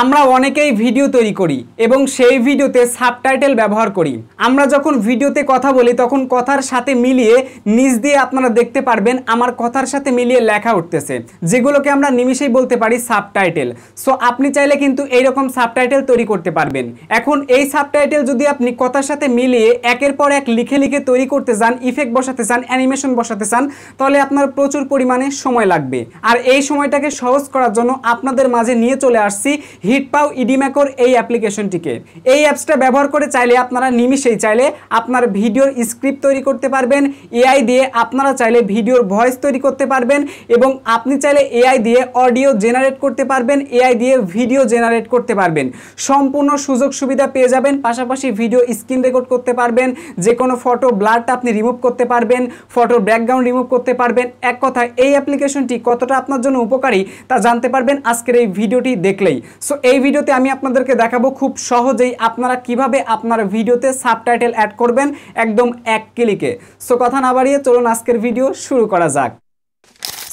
আমরা অনেকেই ভিডিও তৈরি করি এবং সেই ভিডিওতে সাবটাইটেল ব্যবহার করি আমরা যখন ভিডিওতে কথা বলি তখন কথার সাথে মিলিয়ে নিজ দিয়ে আপনারা দেখতে পারবেন আমার কথার সাথে মিলিয়ে লেখা উঠতেছে যেগুলোকে আমরা নিমিশেই বলতে পারি সাবটাইটেল সো আপনি চাইলে কিন্তু এইরকম সাবটাইটেল তৈরি করতে পারবেন এখন এই সাবটাইটেল যদি আপনি কথার সাথে মিলিয়ে একের পর এক লিখে লিখে তৈরি করতে চান ইফেক্ট বসাতে চান অ্যানিমেশন বসাতে চান তাহলে আপনার প্রচুর পরিমাণে সময় লাগবে আর এই সময়টাকে সহজ করার জন্য আপনাদের মাঝে নিয়ে চলে আসছি হিট পাও ইডিম্যাকোর এই অ্যাপ্লিকেশনটিকে এই অ্যাপসটা ব্যবহার করে চাইলে আপনারা নিমিশেই চাইলে আপনার ভিডিওর স্ক্রিপ্ট তৈরি করতে পারবেন এআই দিয়ে আপনারা চাইলে ভিডিওর ভয়েস তৈরি করতে পারবেন এবং আপনি চাইলে এআই দিয়ে অডিও জেনারেট করতে পারবেন এআই দিয়ে ভিডিও জেনারেট করতে পারবেন সম্পূর্ণ সুযোগ সুবিধা পেয়ে যাবেন পাশাপাশি ভিডিও স্ক্রিন রেকর্ড করতে পারবেন যে কোনো ফটো ব্লারটা আপনি রিমুভ করতে পারবেন ফটোর ব্যাকগ্রাউন্ড রিমুভ করতে পারবেন এক কথা এই অ্যাপ্লিকেশনটি কতটা আপনার জন্য উপকারী তা জানতে পারবেন আজকের এই ভিডিওটি দেখলেই সো সো এই ভিডিওতে আমি আপনাদেরকে দেখাবো খুব সহজেই আপনারা কিভাবে আপনার ভিডিওতে সাবটাইটেল অ্যাড করবেন একদম এক ক্লিকে সো কথা না বাড়িয়ে চলুন আজকের ভিডিও শুরু করা যাক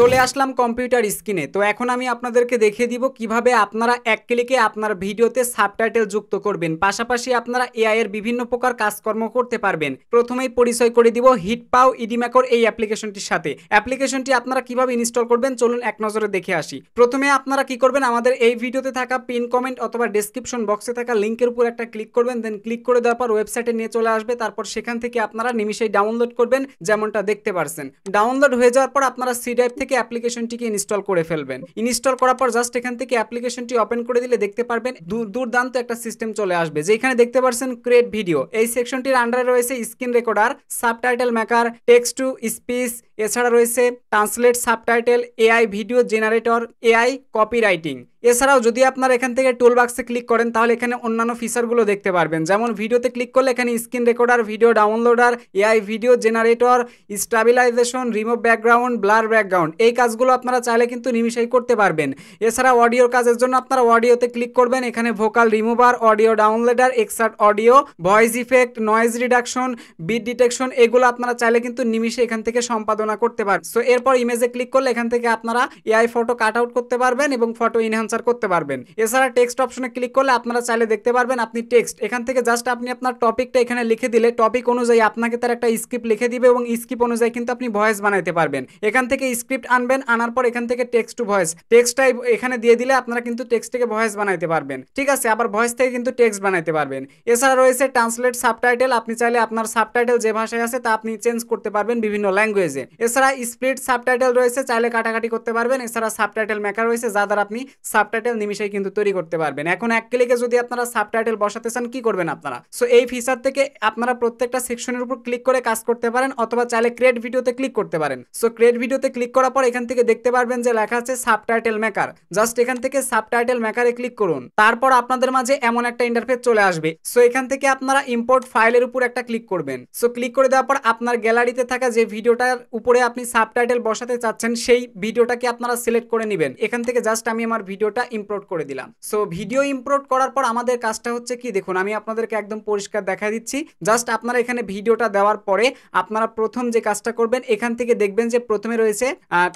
চলে আসলাম কম্পিউটার স্ক্রিনে তো এখন আমি আপনাদেরকে দেখিয়ে দিব কিভাবে আপনারা এক ক্লিকে আপনার ভিডিওতে সাবটাইটেল যুক্ত করবেন পাশাপাশি আপনারা এআই এর বিভিন্ন প্রকার কাজকর্ম করতে পারবেন প্রথমেই পরিচয় করে দিব হিট পাও ইডিম্যাকর এই অ্যাপ্লিকেশনটির সাথে অ্যাপ্লিকেশনটি আপনারা কিভাবে ইনস্টল করবেন চলুন এক নজরে দেখে আসি প্রথমে আপনারা কি করবেন আমাদের এই ভিডিওতে থাকা পিন কমেন্ট অথবা ডেসক্রিপশন বক্সে থাকা লিঙ্কের উপর একটা ক্লিক করবেন দেন ক্লিক করে দেওয়ার পর ওয়েবসাইটে নিয়ে চলে আসবে তারপর সেখান থেকে আপনারা নিমিশেই ডাউনলোড করবেন যেমনটা দেখতে পারছেন ডাউনলোড হয়ে যাওয়ার পর আপনারা সি ড্রাইভ থেকে অ্যাপ্লিকেশনটিকে ইনস্টল করে ফেলবেন ইনস্টল করার পর জাস্ট এখান থেকে অ্যাপ্লিকেশনটি ওপেন করে দিলে দেখতে পারবেন দুর্দান্ত একটা সিস্টেম চলে আসবে যেখানে দেখতে পারছেন ক্রিয়েট ভিডিও এই সেকশনটির আন্ডারে রয়েছে screen recorder subtitle maker text to speech এছাড়া রয়েছে translate subtitle AI video generator AI copywriting এছাড়াও যদি আপনারা এখান থেকে টুল বাক্সে ক্লিক করেন তাহলে এখানে অন্যান্য ফিচারগুলো দেখতে পারবেন যেমন ভিডিওতে ক্লিক করলে এখানে screen recorder video downloader AI video generator stabilization remove background blur background এই কাজগুলো আপনারা চাইলে কিন্তু নিমিশেই করতে পারবেন এছাড়া অডিওর কাজের জন্য আপনারা অডিওতে ক্লিক করবেন এখানে vocal remover audio downloader extract audio voice effect noise reduction beat detection এগুলো আপনারা চাইলে কিন্তু নিমিশে এখান থেকে সম্পাদনা করতে পারবেন সো এরপর ইমেজে ক্লিক করলে এখান থেকে আপনারা এআই ফটো কাট আউট করতে পারবেন এবং ফটো ইনহ্যান্স ক্যাপচার করতে পারবেন এছাড়া টেক্সট অপশনে ক্লিক করলে আপনারা চাইলে দেখতে পারবেন আপনি টেক্সট এখান থেকে জাস্ট আপনি আপনার টপিকটা এখানে লিখে দিলে টপিক অনুযায়ী আপনাকে তার একটা স্ক্রিপ্ট লিখে দিবে এবং স্ক্রিপ্ট অনুযায়ী কিন্তু আপনি ভয়েস বানাইতে পারবেন এখান থেকে স্ক্রিপ্ট আনবেন আনার পর এখান থেকে টেক্সট টু ভয়েস টেক্সটটা এখানে দিয়ে দিলে আপনারা কিন্তু টেক্সটটাকে ভয়েস বানাইতে পারবেন ঠিক আছে আবার ভয়েস থেকে কিন্তু টেক্সট বানাইতে পারবেন এছাড়া রয়েছে ট্রান্সলেট সাবটাইটেল আপনি চাইলে আপনার সাবটাইটেল যে ভাষায় আছে তা আপনি চেঞ্জ করতে পারবেন বিভিন্ন ল্যাঙ্গুয়েজে এছাড়া স্প্লিট সাবটাইটেল রয়েছে চাইলে কাটাকাটি করতে পারবেন এছাড়া সাবটাইটেল মেকার রয়েছে যা দ্বারা আপনি সাব সাবটাইটেল নিমিশেই কিন্তু তৈরি করতে পারবেন এখন এক ক্লিকে যদি আপনারা সাবটাইটেল বসাতে চান কি করবেন আপনারা সো এই ফিচার থেকে আপনারা প্রত্যেকটা সেকশনের উপর ক্লিক করে কাজ করতে পারেন অথবা চাইলে ক্রিয়েট ভিডিওতে ক্লিক করতে পারেন সো ক্রিয়েট ভিডিওতে ক্লিক করার পর এখান থেকে দেখতে পারবেন যে লেখা আছে সাবটাইটেল মেকার জাস্ট এখান থেকে সাবটাইটেল মেকারে ক্লিক করুন তারপর আপনাদের মাঝে এমন একটা ইন্টারফেস চলে আসবে সো এখান থেকে আপনারা ইম্পোর্ট ফাইলের উপর একটা ক্লিক করবেন সো ক্লিক করে দেওয়ার পর আপনার গ্যালারিতে থাকা যে ভিডিওটার উপরে আপনি সাবটাইটেল বসাতে চাচ্ছেন সেই ভিডিওটাকে আপনারা সিলেক্ট করে নেবেন এখান থেকে জাস্ট আমি আমার ভিডিও ভিডিওটা ইম্পোর্ট করে দিলাম সো ভিডিও ইম্পোর্ট করার পর আমাদের কাজটা হচ্ছে কি দেখুন আমি আপনাদেরকে একদম পরিষ্কার দেখা দিচ্ছি জাস্ট আপনারা এখানে ভিডিওটা দেওয়ার পরে আপনারা প্রথম যে কাজটা করবেন এখান থেকে দেখবেন যে প্রথমে রয়েছে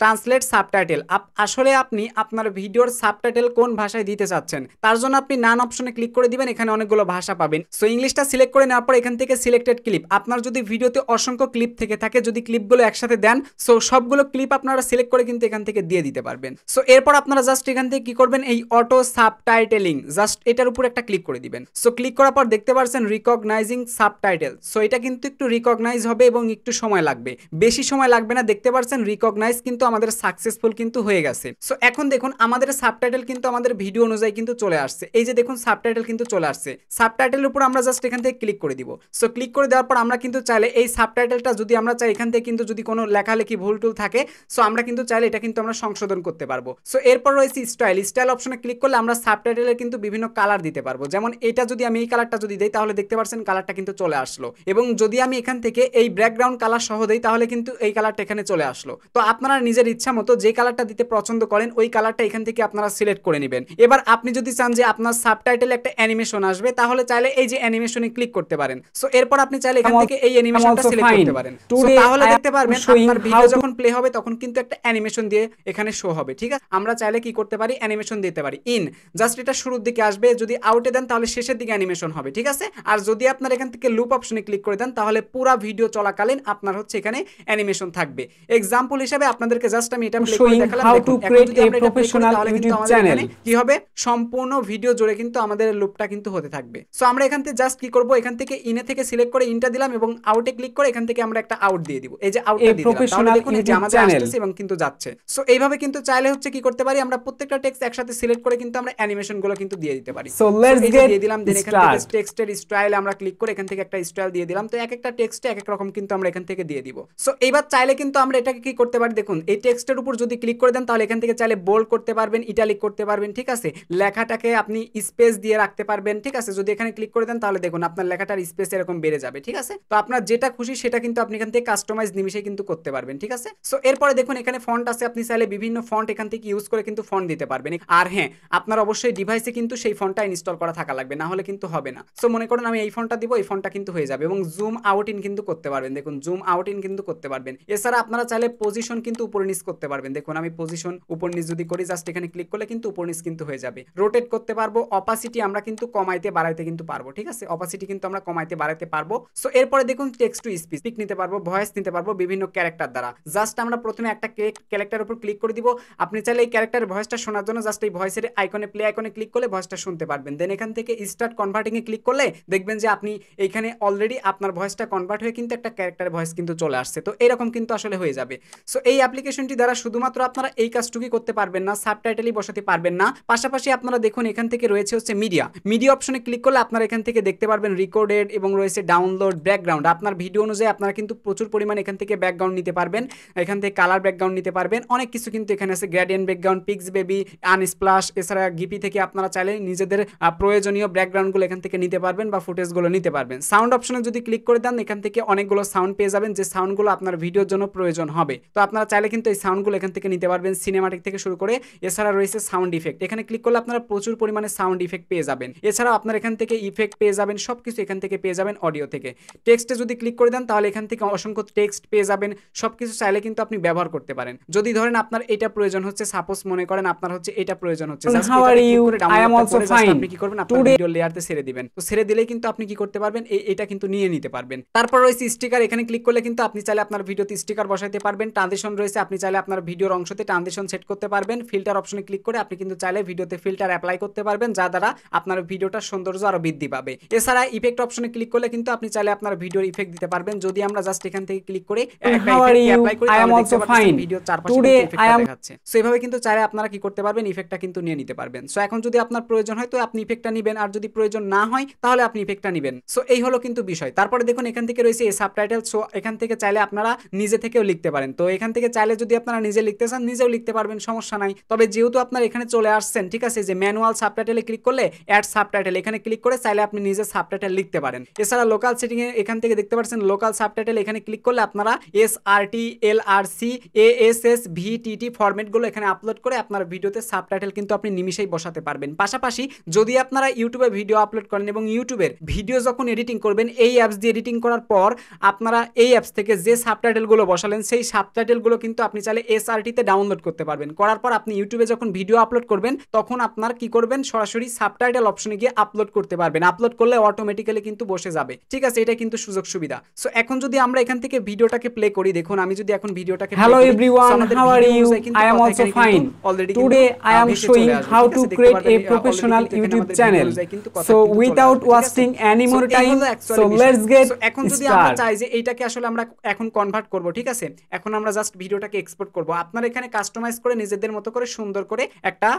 ট্রান্সলেট সাবটাইটেল আসলে আপনি আপনার ভিডিওর সাবটাইটেল কোন ভাষায় দিতে চাচ্ছেন তার জন্য আপনি নান অপশনে ক্লিক করে দিবেন এখানে অনেকগুলো ভাষা পাবেন সো ইংলিশটা সিলেক্ট করে নেওয়ার পর এখান থেকে সিলেক্টেড ক্লিপ আপনার যদি ভিডিওতে অসংখ্য ক্লিপ থেকে থাকে যদি ক্লিপগুলো একসাথে দেন সো সবগুলো ক্লিপ আপনারা সিলেক্ট করে কিন্তু এখান থেকে দিয়ে দিতে পারবেন সো এরপর আপনারা জাস্ট এখান থেকে কি করবেন এই অটো সাবটাইটেলিং জাস্ট এটার উপর একটা ক্লিক করে দিবেন সো ক্লিক করার পর দেখতে পারছেন রিকগনাইজিং সাবটাইটেল সো এটা কিন্তু একটু রিকগনাইজ হবে এবং একটু সময় লাগবে বেশি সময় লাগবে না দেখতে পারছেন রিকগনাইজ কিন্তু আমাদের সাকসেসফুল কিন্তু হয়ে গেছে সো এখন দেখুন আমাদের সাবটাইটেল কিন্তু আমাদের ভিডিও অনুযায়ী কিন্তু চলে আসছে এই যে দেখুন সাবটাইটেল কিন্তু চলে আসছে সাবটাইটেলের উপর আমরা জাস্ট এখান থেকে ক্লিক করে দিব সো ক্লিক করে দেওয়ার পর আমরা কিন্তু চাইলে এই সাবটাইটেলটা যদি আমরা চাই এখান থেকে কিন্তু যদি কোনো লেখালেখি ভুল টুল থাকে সো আমরা কিন্তু চাইলে এটা কিন্তু আমরা সংশোধন করতে পারবো সো এরপর রয়েছে স্টাইল স্টাইল অপশনে ক্লিক করলে আমরা সাবটাইটেলে কিন্তু বিভিন্ন কালার দিতে পারবো যেমন এটা যদি আমি এই কালারটা যদি দিই তাহলে দেখতে পাচ্ছেন কালারটা কিন্তু চলে আসলো এবং যদি আমি এখান থেকে এই ব্যাকগ্রাউন্ড কালার সহ দিই তাহলে কিন্তু এই কালারটা এখানে চলে আসলো তো আপনারা নিজের ইচ্ছা মতো যে কালারটা দিতে পছন্দ করেন ওই কালারটা এখান থেকে আপনারা সিলেক্ট করে নেবেন এবার আপনি যদি চান যে আপনার সাবটাইটেল একটা অ্যানিমেশন আসবে তাহলে চাইলে এই যে অ্যানিমেশনে ক্লিক করতে পারেন সো এরপর আপনি চাইলে এখান থেকে এই অ্যানিমেশনটা সিলেক্ট করতে পারেন তাহলে দেখতে পারবেন আপনার ভিডিও যখন প্লে হবে তখন কিন্তু একটা অ্যানিমেশন দিয়ে এখানে শো হবে ঠিক আছে আমরা চাইলে কি করতে পারি অ্যানিমেশন দিতে পারি ইন জাস্ট এটা শুরুর দিকে আসবে যদি আউটে দেন তাহলে শেষের দিকে অ্যানিমেশন হবে ঠিক আছে আর যদি আপনার এখান থেকে লুপ অপশনে ক্লিক করে দেন তাহলে পুরো ভিডিও চলাকালীন আপনার হচ্ছে এখানে অ্যানিমেশন থাকবে এক্সাম্পল হিসেবে আপনাদেরকে জাস্ট আমি এটা প্লে করে দেখালাম তাহলে কিন্তু আমাদের এখানে কি হবে সম্পূর্ণ ভিডিও জুড়ে কিন্তু আমাদের লুপটা কিন্তু হতে থাকবে সো আমরা এখান থেকে জাস্ট কি করব এখান থেকে ইনে থেকে সিলেক্ট করে ইনটা দিলাম এবং আউটে ক্লিক করে এখান থেকে আমরা একটা আউট দিয়ে দিব এই যে আউটটা দিয়ে দিলাম তাহলে দেখুন এই যে আমাদের আসছে এবং কিন্তু যাচ্ছে সো এইভাবে কিন্তু চাইলে হচ্ছে কি করতে পারি আমরা প্রত্যেকটা টেক্সট একসাথে সিলেক্ট করে কিন্তু আমরা অ্যানিমেশন গুলো কিন্তু দিয়ে দিতে পারি সো লেটস গেট দিয়ে দিলাম দেন এখান থেকে টেক্সটের স্টাইল আমরা ক্লিক করে এখান থেকে একটা স্টাইল দিয়ে দিলাম তো এক একটা টেক্সটে এক এক রকম কিন্তু আমরা এখান থেকে দিয়ে দিব সো এইবার চাইলে কিন্তু আমরা এটাকে কি করতে পারি দেখুন এই টেক্সটের উপর যদি ক্লিক করে দেন তাহলে এখান থেকে চাইলে বোল্ড করতে পারবেন ইটালিক করতে পারবেন ঠিক আছে লেখাটাকে আপনি স্পেস দিয়ে রাখতে পারবেন ঠিক আছে যদি এখানে ক্লিক করে দেন তাহলে দেখুন আপনার লেখাটার স্পেস এরকম বেড়ে যাবে ঠিক আছে তো আপনার যেটা খুশি সেটা কিন্তু আপনি এখান থেকে কাস্টমাইজ নিমিশে কিন্তু করতে পারবেন ঠিক আছে সো এরপরে দেখুন এখানে ফন্ট আছে আপনি চাইলে বিভিন্ন ফন্ট এখান থেকে ইউজ করে কিন্তু ফন্ট দিতে পারবেন ইলেকট্রনিক আর হ্যাঁ আপনার অবশ্যই ডিভাইসে কিন্তু সেই ফোনটা ইনস্টল করা থাকা লাগবে না হলে কিন্তু হবে না সো মনে করেন আমি এই ফোনটা দিব এই ফোনটা কিন্তু হয়ে যাবে এবং জুম আউট ইন কিন্তু করতে পারবেন দেখুন জুম আউট ইন কিন্তু করতে পারবেন এছাড়া আপনারা চাইলে পজিশন কিন্তু উপর নিচ করতে পারবেন দেখুন আমি পজিশন উপর নিচ যদি করি জাস্ট এখানে ক্লিক করলে কিন্তু উপর নিচ কিন্তু হয়ে যাবে রোটেট করতে পারবো অপাসিটি আমরা কিন্তু কমাইতে বাড়াইতে কিন্তু পারবো ঠিক আছে অপাসিটি কিন্তু আমরা কমাইতে বাড়াইতে পারবো সো এরপরে দেখুন টেক্সট টু স্পিচ পিক নিতে পারবো ভয়েস নিতে পারবো বিভিন্ন ক্যারেক্টার দ্বারা জাস্ট আমরা প্রথমে একটা ক্যারেক্টার উপর ক্লিক করে দিব আপনি চাইলে এই ক্যারেক্টার ভয়েসটা শোনার জন্য জাস্ট এই ভয়েসের আইকনে প্লে আইকনে ক্লিক করলে ভয়েসটা শুনতে পারবেন দেন এখান থেকে স্টার্ট কনভার্টিংয়ে ক্লিক করলে দেখবেন যে আপনি এখানে অলরেডি আপনার ভয়েসটা কনভার্ট হয়ে কিন্তু একটা ক্যারেক্টার ভয়েস কিন্তু চলে আসছে তো এরকম কিন্তু আসলে হয়ে যাবে সো এই অ্যাপ্লিকেশনটি দ্বারা শুধুমাত্র আপনারা এই কাজটুকুই করতে পারবেন না সাবটাইটেলই বসাতে পারবেন না পাশাপাশি আপনারা দেখুন এখান থেকে রয়েছে হচ্ছে মিডিয়া মিডিয়া অপশনে ক্লিক করলে আপনারা এখান থেকে দেখতে পারবেন রেকর্ডেড এবং রয়েছে ডাউনলোড ব্যাকগ্রাউন্ড আপনার ভিডিও অনুযায়ী আপনারা কিন্তু প্রচুর পরিমাণ এখান থেকে ব্যাকগ্রাউন্ড নিতে পারবেন এখান থেকে কালার ব্যাকগ্রাউন্ড নিতে পারবেন অনেক কিছু কিন্তু এখানে আছে gradient background Pixabay Unsplash এছাড়া গিপি থেকে আপনারা চাইলে নিজেদের প্রয়োজনীয় ব্যাকগ্রাউন্ডগুলো এখান থেকে নিতে পারবেন বা ফুটেজগুলো নিতে পারবেন সাউন্ড অপশনে যদি ক্লিক করে দেন এখান থেকে অনেকগুলো সাউন্ড পেয়ে যাবেন যে সাউন্ডগুলো আপনার ভিডিওর জন্য প্রয়োজন হবে তো আপনারা চাইলে কিন্তু এই সাউন্ডগুলো এখান থেকে নিতে পারবেন সিনেমাটিক থেকে শুরু করে এছাড়া রয়েছে সাউন্ড ইফেক্ট এখানে ক্লিক করলে আপনারা প্রচুর পরিমাণে সাউন্ড ইফেক্ট পেয়ে যাবেন এছাড়াও আপনার এখান থেকে ইফেক্ট পেয়ে যাবেন সব কিছু এখান থেকে পেয়ে যাবেন অডিও থেকে টেক্সটে যদি ক্লিক করে দেন তাহলে এখান থেকে অসংখ্য টেক্সট পেয়ে যাবেন সব কিছু চাইলে কিন্তু আপনি ব্যবহার করতে পারেন যদি ধরেন আপনার এটা প্রয়োজন হচ্ছে সাপোজ মনে করেন আপনার হচ্ছে এটা প্রয়োজন হচ্ছে লেয়ারতে দিবেন তো দিলে কিন্তু আপনি কি করতে পারবেন এটা কিন্তু নিয়ে নিতে পারবেন তারপর রয়েছে স্টিকার এখানে ক্লিক করলে কিন্তু আপনি চাইলে আপনার ভিডিওতে স্টিকার বসাইতে পারবেন রয়েছে আপনি চাইলে আপনার ভিডিওর অংশতে সেট করতে পারবেন ফিল্টার অপশনে ক্লিক করে আপনি কিন্তু চাইলে ভিডিওতে ফিল্টার অ্যাপ্লাই করতে পারবেন যা দ্বারা আপনার ভিডিওটার সৌন্দর্য আরো বৃদ্ধি পাবে এছাড়া ইফেক্ট অপশনে ক্লিক করলে কিন্তু আপনি চাইলে আপনার ভিডিওর ইফেক্ট দিতে পারবেন যদি আমরা জাস্ট এখান থেকে ক্লিক করে ভিডিও চারপাশে সেভাবে কিন্তু চাইলে আপনারা কি করতে পারবেন ইফেক্টটা কিন্তু নিয়ে নিতে পারবেন সো এখন যদি আপনার প্রয়োজন হয় তো আপনি ইফেক্টটা নেবেন আর যদি প্রয়োজন না হয় তাহলে আপনি ইফেক্টটা নেবেন সো এই হলো কিন্তু বিষয় তারপরে দেখুন এখান থেকে রয়েছে এই সাবটাইটেল সো এখান থেকে চাইলে আপনারা নিজে থেকেও লিখতে পারেন তো এখান থেকে চাইলে যদি আপনারা নিজে লিখতে চান নিজেও লিখতে পারবেন সমস্যা নাই তবে যেহেতু আপনার এখানে চলে আসছেন ঠিক আছে যে ম্যানুয়াল সাবটাইটেলে ক্লিক করলে অ্যাড সাবটাইটেল এখানে ক্লিক করে চাইলে আপনি নিজে সাবটাইটেল লিখতে পারেন এছাড়া লোকাল সেটিং এ এখান থেকে দেখতে পাচ্ছেন লোকাল সাবটাইটেল এখানে ক্লিক করলে আপনারা S R T L R C A S S V T T ফরম্যাটগুলো এখানে আপলোড করে আপনার ভিডিওতে সাবটাইটেল কিন্তু আপনি নিমিশেই বসাতে পারবেন পাশাপাশি যদি আপনারা ইউটিউবে ভিডিও আপলোড করেন এবং ইউটিউবের ভিডিও যখন এডিটিং করবেন এই অ্যাপস দিয়ে এডিটিং করার পর আপনারা এই অ্যাপস থেকে যে সাবটাইটেলগুলো বসালেন সেই সাবটাইটেলগুলো কিন্তু আপনি চাইলে এসআরটিতে ডাউনলোড করতে পারবেন করার পর আপনি ইউটিউবে যখন ভিডিও আপলোড করবেন তখন আপনার কি করবেন সরাসরি সাবটাইটেল অপশনে গিয়ে আপলোড করতে পারবেন আপলোড করলে অটোমেটিক্যালি কিন্তু বসে যাবে ঠিক আছে এটা কিন্তু সুযোগ সুবিধা সো এখন যদি আমরা এখান থেকে ভিডিওটাকে প্লে করি দেখুন আমি যদি এখন ভিডিওটাকে hello everyone how are you I am also fine already today I am showing how to create a professional YouTube channel. So without wasting any more time, so let's get so এখন যদি আমরা চাই যে এইটাকে আসলে আমরা এখন convert করব ঠিক আছে এখন আমরা জাস্ট ভিডিওটাকে এক্সপোর্ট করব আপনারা এখানে কাস্টমাইজ করে নিজেদের মতো করে সুন্দর করে একটা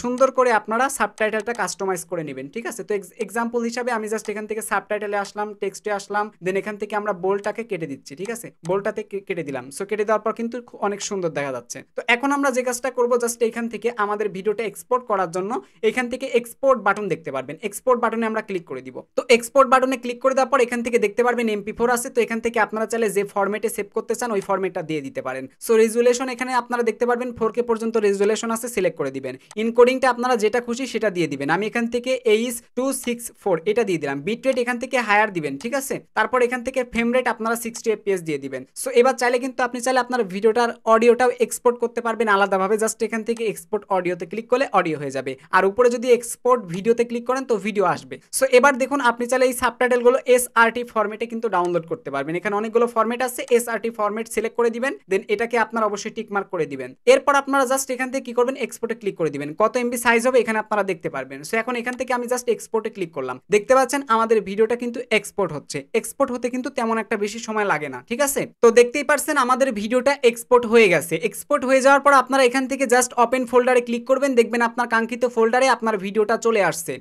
সুন্দর করে আপনারা সাবটাইটেলটা কাস্টমাইজ করে নেবেন ঠিক আছে তো এক্সাম্পল হিসাবে আমি জাস্ট এখান থেকে সাবটাইটেলে আসলাম টেক্সটে আসলাম দেন এখান থেকে আমরা বোলটাকে কেটে দিচ্ছি ঠিক আছে বোলটাতে কেটে দিলাম সো কেটে দেওয়ার পর কিন্তু অনেক সুন্দর দেখা যাচ্ছে তো এখন আমরা যে কাজটা করব জাস্ট এখান থেকে আমাদের ভিডিওটা এক্সপোর্ট করার জন্য এখান থেকে এক্সপোর্ট বাটন দেখতে পারবেন এক্সপোর্ট বাটনে আমরা ক্লিক করে দিব তো এক্সপোর্ট বাটনে ক্লিক করে দেওয়ার পর এখান থেকে দেখতে পারবেন এমপি ফোর আছে তো এখান থেকে আপনারা চাইলে যে ফর্মেটে সেভ করতে চান ওই ফর্মেটটা দিয়ে দিতে পারেন সো রেজুলেশন এখানে আপনারা দেখতে পারবেন ফোর কে পর্যন্ত রেজুলেশন আছে সিলেক্ট করে দিবেন ইনকোডিংটা আপনারা যেটা খুশি সেটা দিয়ে দিবেন আমি এখান থেকে এইচ টু সিক্স ফোর এটা দিয়ে দিলাম বিট রেট এখান থেকে হায়ার দিবেন ঠিক আছে তারপর এখান থেকে ফ্রেম রেট আপনারা সিক্সটি এফপিএস দিয়ে দিবেন সো এবার চাইলে কিন্তু আপনি চাইলে আপনার ভিডিওটার অডিওটাও এক্সপোর্ট করতে পারবেন আলাদাভাবে জাস্ট এখান থেকে এক্সপোর্ট অডিওতে ক্লিক করলে অডিও হয়ে যাবে আর উপরে যদি এক্সপোর্ট ভিডিওতে ক্লিক করেন তো ভিডিও আসবে সো এবার দেখুন আপনি চাইলে এই সাবটাইটেলগুলো এস আরটি ফর্মেটে কিন্তু ডাউনলোড করতে পারবেন এখানে অনেকগুলো ফর্মেট আছে এস আরটি ফর্মেট সিলেক্ট করে দিবেন দেন এটাকে আপনার অবশ্যই টিকমার্ক করে দিবেন এরপর আপনারা জাস্ট এখান থেকে কি করবেন এক্সপোর্টে ক্লিক করে দিবেন কত এমবি সাইজ হবে এখানে আপনারা দেখতে পারবেন সো এখন এখান থেকে আমি জাস্ট এক্সপোর্টে ক্লিক করলাম দেখতে পাচ্ছেন আমাদের ভিডিওটা কিন্তু এক্সপোর্ট হচ্ছে এক্সপোর্ট হতে কিন্তু তেমন একটা বেশি সময় লাগে না ঠিক আছে তো দেখতেই পারছেন আমাদের ভিডিওটা এক্সপোর্ট হয়ে গেছে এক্সপোর্ট হয়ে যাওয়ার পর আপনারা এখান থেকে জাস্ট ওপেন ফোল্ডারে ক্লিক করবেন দেখবেন আপনার কাঙ্ক্ষিত ফোল্ডারে আপনার ভিডিওটা চলে আসছে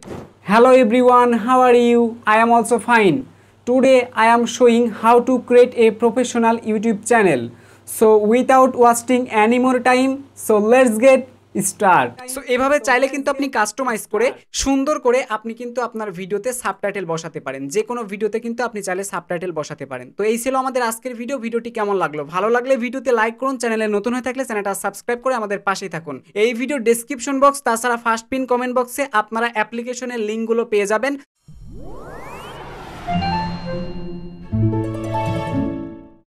hello everyone how are you I am also fine today I am showing how to create a professional YouTube channel so without wasting any time so let's get start so এভাবে চাইলে কিন্তু আপনি কাস্টমাইজ করে সুন্দর করে আপনি কিন্তু আপনার ভিডিওতে সাবটাইটেল বসাতে পারেন যে কোনো ভিডিওতে কিন্তু আপনি চাইলে সাবটাইটেল বসাতে পারেন তো এই ছিল আমাদের আজকের ভিডিও ভিডিওটি কেমন লাগলো ভালো লাগলে ভিডিওতে লাইক করুন চ্যানেলে নতুন হয়ে থাকলে চ্যানেলটা সাবস্ক্রাইব করে আমাদের পাশেই থাকুন এই ভিডিও ডেসক্রিপশন বক্স তাছাড়া ফার্স্ট পিন কমেন্ট বক্সে আপনারা অ্যাপ্লিকেশনের লিঙ্কগুলো পেয়ে যাবেন